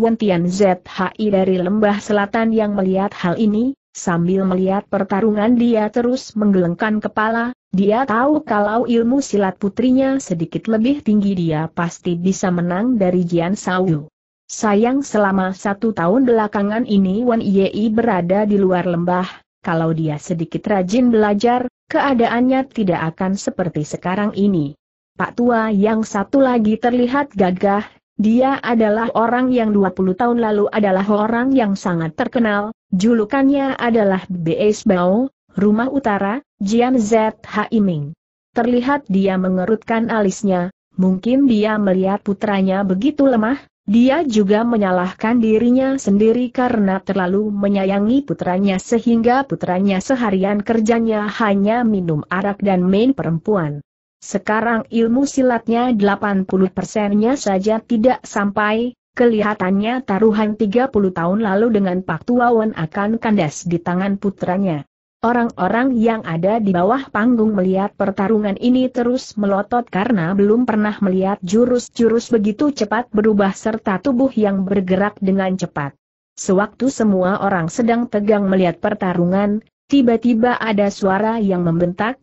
Wan Tian Zhi dari lembah selatan yang melihat hal ini, Sambil melihat pertarungan dia terus menggelengkan kepala, dia tahu kalau ilmu silat putrinya sedikit lebih tinggi dia pasti bisa menang dari Jian Sawu. Sayang selama satu tahun belakangan ini Wan Yei berada di luar lembah, kalau dia sedikit rajin belajar, keadaannya tidak akan seperti sekarang ini. Pak Tua yang satu lagi terlihat gagah, dia adalah orang yang 20 tahun lalu adalah orang yang sangat terkenal, julukannya adalah B.S. Bao, Rumah Utara, Jian Z. Haiming. Terlihat dia mengerutkan alisnya, mungkin dia melihat putranya begitu lemah, dia juga menyalahkan dirinya sendiri karena terlalu menyayangi putranya sehingga putranya seharian kerjanya hanya minum arak dan main perempuan. Sekarang ilmu silatnya 80 persennya saja tidak sampai, kelihatannya taruhan 30 tahun lalu dengan Pak Tuawan akan kandas di tangan putranya. Orang-orang yang ada di bawah panggung melihat pertarungan ini terus melotot karena belum pernah melihat jurus-jurus begitu cepat berubah serta tubuh yang bergerak dengan cepat. Sewaktu semua orang sedang tegang melihat pertarungan, tiba-tiba ada suara yang membentak,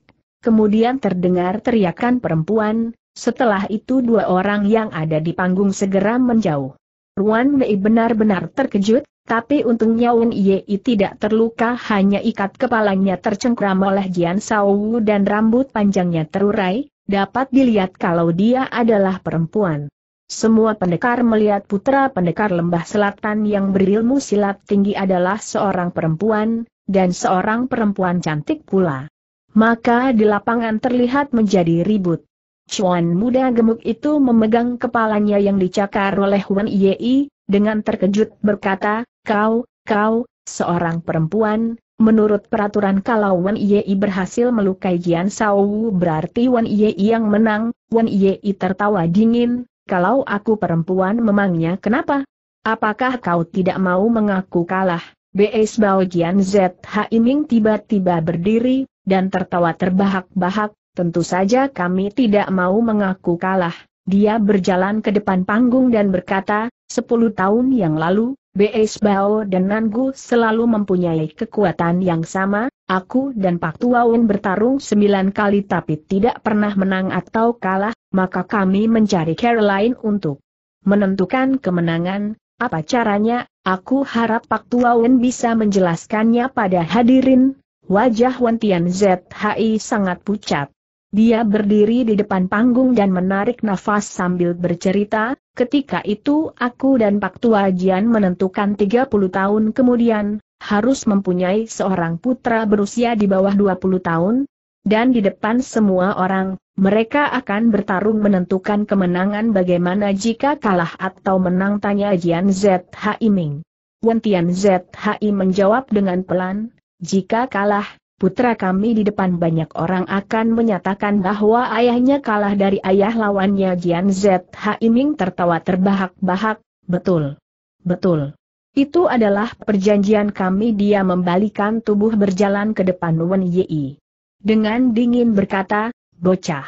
kemudian terdengar teriakan perempuan, setelah itu dua orang yang ada di panggung segera menjauh. Ruan Wei benar-benar terkejut, tapi untungnya Wen Yei tidak terluka hanya ikat kepalanya tercengkram oleh Jian Wu dan rambut panjangnya terurai, dapat dilihat kalau dia adalah perempuan. Semua pendekar melihat putra pendekar lembah selatan yang berilmu silat tinggi adalah seorang perempuan, dan seorang perempuan cantik pula. Maka di lapangan terlihat menjadi ribut. Chuan muda gemuk itu memegang kepalanya yang dicakar oleh Wan Yei, dengan terkejut berkata, kau, kau, seorang perempuan, menurut peraturan kalau Wan Yei berhasil melukai Jian Sao, berarti Wan Yei yang menang, Wan Yei tertawa dingin, kalau aku perempuan memangnya kenapa? Apakah kau tidak mau mengaku kalah? B.S. Bao Jian Z. Iming tiba-tiba berdiri, dan tertawa terbahak-bahak, tentu saja kami tidak mau mengaku kalah. Dia berjalan ke depan panggung dan berkata, sepuluh tahun yang lalu, B.S. Bao dan Nanggu selalu mempunyai kekuatan yang sama, aku dan Pak Tuaun bertarung sembilan kali tapi tidak pernah menang atau kalah, maka kami mencari Caroline untuk menentukan kemenangan, apa caranya, aku harap Pak Tuaun bisa menjelaskannya pada hadirin, Wajah Wentian ZHI sangat pucat. Dia berdiri di depan panggung dan menarik nafas sambil bercerita, ketika itu aku dan Pak Tua Jian menentukan 30 tahun kemudian, harus mempunyai seorang putra berusia di bawah 20 tahun, dan di depan semua orang, mereka akan bertarung menentukan kemenangan bagaimana jika kalah atau menang tanya Jian ZHI Ming. Wentian ZHI menjawab dengan pelan, jika kalah, putra kami di depan banyak orang akan menyatakan bahwa ayahnya kalah dari ayah lawannya Jian Zh Iming tertawa terbahak-bahak, betul. Betul. Itu adalah perjanjian kami dia membalikan tubuh berjalan ke depan Wen Yi. Dengan dingin berkata, bocah.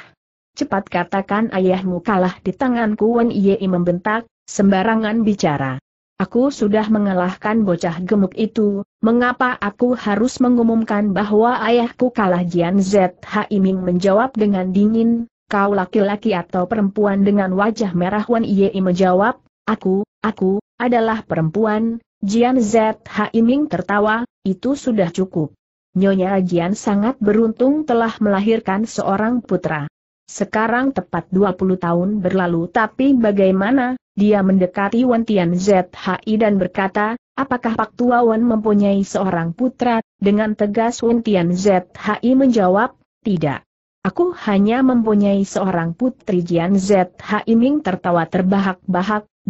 Cepat katakan ayahmu kalah di tanganku Wen Yi membentak, sembarangan bicara. Aku sudah mengalahkan bocah gemuk itu, mengapa aku harus mengumumkan bahwa ayahku kalah Jian ZH Iming menjawab dengan dingin, kau laki-laki atau perempuan dengan wajah merah Wan Yei menjawab, aku, aku, adalah perempuan, Jian ZH Iming tertawa, itu sudah cukup. Nyonya Jian sangat beruntung telah melahirkan seorang putra. Sekarang tepat 20 tahun berlalu tapi bagaimana, dia mendekati Wan Tian ZHI dan berkata, apakah Pak Tua Wan mempunyai seorang putra? Dengan tegas Wan Tian ZHI menjawab, tidak. Aku hanya mempunyai seorang putri Jian ZHI Ming tertawa terbahak-bahak, 20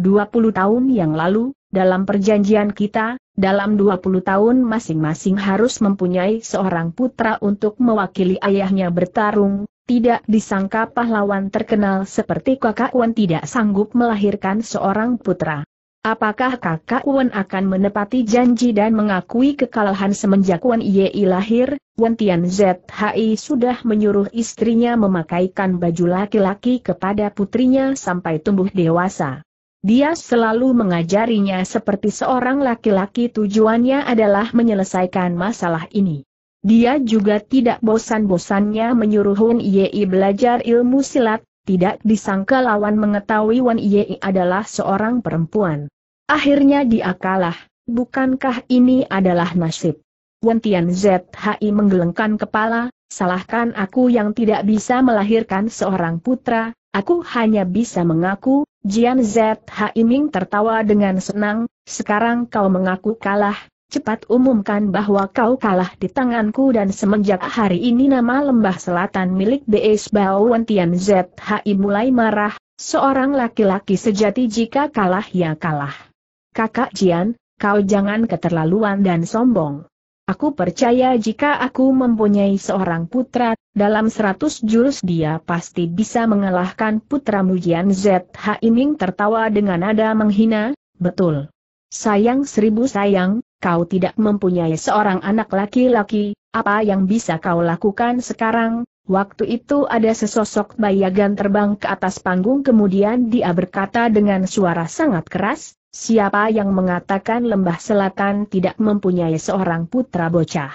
tahun yang lalu, dalam perjanjian kita, dalam 20 tahun masing-masing harus mempunyai seorang putra untuk mewakili ayahnya bertarung, tidak disangka pahlawan terkenal seperti kakak Wen tidak sanggup melahirkan seorang putra. Apakah kakak Wen akan menepati janji dan mengakui kekalahan semenjak Wen Yei lahir? Wen Tian Zhi sudah menyuruh istrinya memakaikan baju laki-laki kepada putrinya sampai tumbuh dewasa. Dia selalu mengajarinya seperti seorang laki-laki tujuannya adalah menyelesaikan masalah ini. Dia juga tidak bosan-bosannya menyuruh Hun Yei belajar ilmu silat, tidak disangka lawan mengetahui Wan Yei adalah seorang perempuan. Akhirnya dia kalah, bukankah ini adalah nasib? Wan Tian Zhi menggelengkan kepala, salahkan aku yang tidak bisa melahirkan seorang putra, aku hanya bisa mengaku, Jian Zhi Ming tertawa dengan senang, sekarang kau mengaku kalah, cepat umumkan bahwa kau kalah di tanganku dan semenjak hari ini nama lembah selatan milik B.S. Bawon Tian ZHI mulai marah, seorang laki-laki sejati jika kalah ya kalah. Kakak Jian, kau jangan keterlaluan dan sombong. Aku percaya jika aku mempunyai seorang putra, dalam seratus jurus dia pasti bisa mengalahkan putra Mujian ZHI Ming tertawa dengan nada menghina, betul. Sayang seribu sayang, kau tidak mempunyai seorang anak laki-laki, apa yang bisa kau lakukan sekarang? Waktu itu ada sesosok bayagan terbang ke atas panggung kemudian dia berkata dengan suara sangat keras, siapa yang mengatakan lembah selatan tidak mempunyai seorang putra bocah?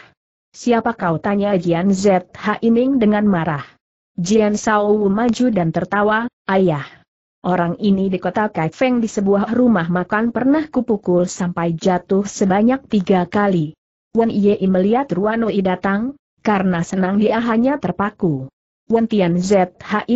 Siapa kau tanya Jian Ha Ining dengan marah. Jian Sao maju dan tertawa, ayah, Orang ini di kota Kaifeng di sebuah rumah makan pernah kupukul sampai jatuh sebanyak tiga kali. Wan Yei melihat Ruan Ruanoi datang, karena senang dia hanya terpaku. Wan Tian Zhi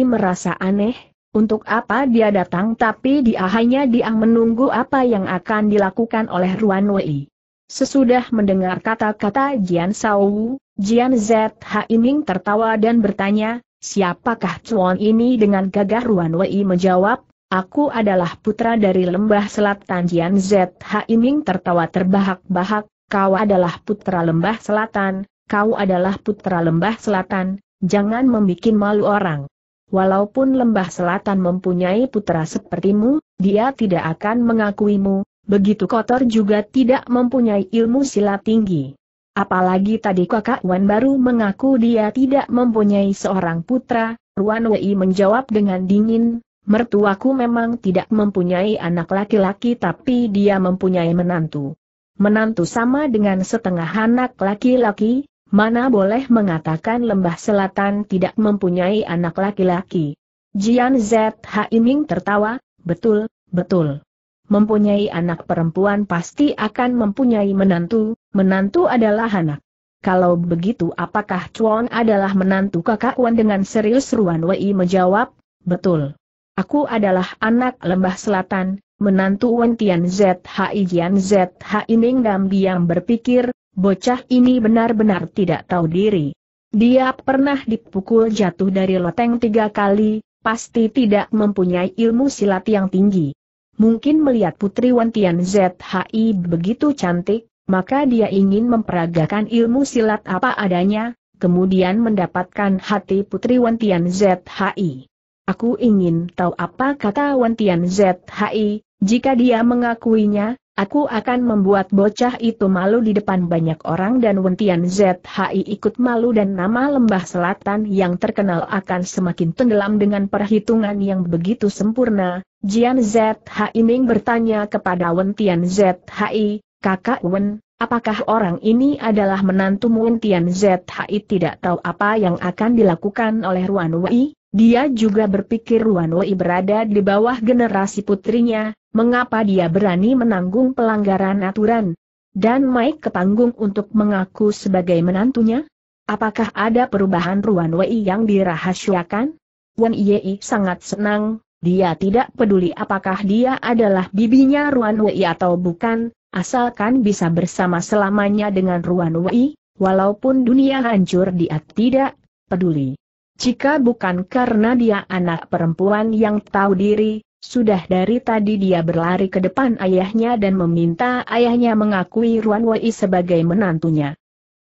merasa aneh, untuk apa dia datang tapi dia hanya dia menunggu apa yang akan dilakukan oleh Ruan Ruanoi. Sesudah mendengar kata-kata Jian Wu, Jian Zhi Ming tertawa dan bertanya, Siapakah Cuan ini dengan gagah Ruan Wei menjawab, Aku adalah putra dari lembah selat Tanjian ZH Iming tertawa terbahak-bahak, kau adalah putra lembah selatan, kau adalah putra lembah selatan, jangan membuat malu orang. Walaupun lembah selatan mempunyai putra sepertimu, dia tidak akan mengakuimu, begitu kotor juga tidak mempunyai ilmu silat tinggi. Apalagi tadi kakak Wan baru mengaku dia tidak mempunyai seorang putra, Ruan Wei menjawab dengan dingin, mertuaku memang tidak mempunyai anak laki-laki tapi dia mempunyai menantu. Menantu sama dengan setengah anak laki-laki, mana boleh mengatakan lembah selatan tidak mempunyai anak laki-laki. Jian Zhi Ming tertawa, betul, betul mempunyai anak perempuan pasti akan mempunyai menantu, menantu adalah anak. Kalau begitu apakah Chuan adalah menantu kakak Wan dengan serius Ruan Wei menjawab, betul. Aku adalah anak lembah selatan, menantu Wan Tian ZHI Jian ZHI Ninggam Biang berpikir, bocah ini benar-benar tidak tahu diri. Dia pernah dipukul jatuh dari loteng tiga kali, pasti tidak mempunyai ilmu silat yang tinggi. Mungkin melihat Putri Wantian ZHI begitu cantik, maka dia ingin memperagakan ilmu silat apa adanya, kemudian mendapatkan hati Putri Wantian ZHI. Aku ingin tahu apa kata Wantian ZHI, jika dia mengakuinya, Aku akan membuat bocah itu malu di depan banyak orang dan Wentian ZHI ikut malu dan nama lembah selatan yang terkenal akan semakin tenggelam dengan perhitungan yang begitu sempurna. Jian ZHI Ming bertanya kepada Wentian ZHI, Kakak Wen, apakah orang ini adalah menantu Wentian ZHI tidak tahu apa yang akan dilakukan oleh Ruan Wei? Dia juga berpikir Ruan Wei berada di bawah generasi putrinya, Mengapa dia berani menanggung pelanggaran aturan? Dan naik ke panggung untuk mengaku sebagai menantunya? Apakah ada perubahan Ruan Wei yang dirahasiakan? Wan Yei sangat senang, dia tidak peduli apakah dia adalah bibinya Ruan Wei atau bukan, asalkan bisa bersama selamanya dengan Ruan Wei, walaupun dunia hancur dia tidak peduli. Jika bukan karena dia anak perempuan yang tahu diri, sudah dari tadi dia berlari ke depan ayahnya dan meminta ayahnya mengakui Ruan Wei sebagai menantunya.